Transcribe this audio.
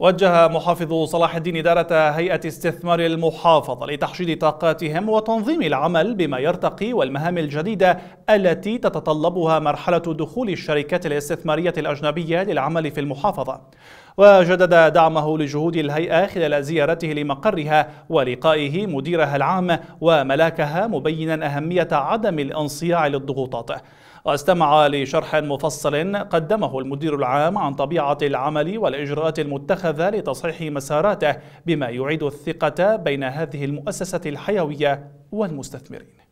وجه محافظ صلاح الدين إدارة هيئة استثمار المحافظة لتحشيد طاقاتهم وتنظيم العمل بما يرتقي والمهام الجديدة التي تتطلبها مرحلة دخول الشركات الاستثمارية الأجنبية للعمل في المحافظة وجدد دعمه لجهود الهيئة خلال زيارته لمقرها ولقائه مديرها العام وملاكها مبينا أهمية عدم الانصياع للضغوطات واستمع لشرح مفصل قدمه المدير العام عن طبيعة العمل والإجراءات المتخذة لتصحيح مساراته بما يعيد الثقة بين هذه المؤسسة الحيوية والمستثمرين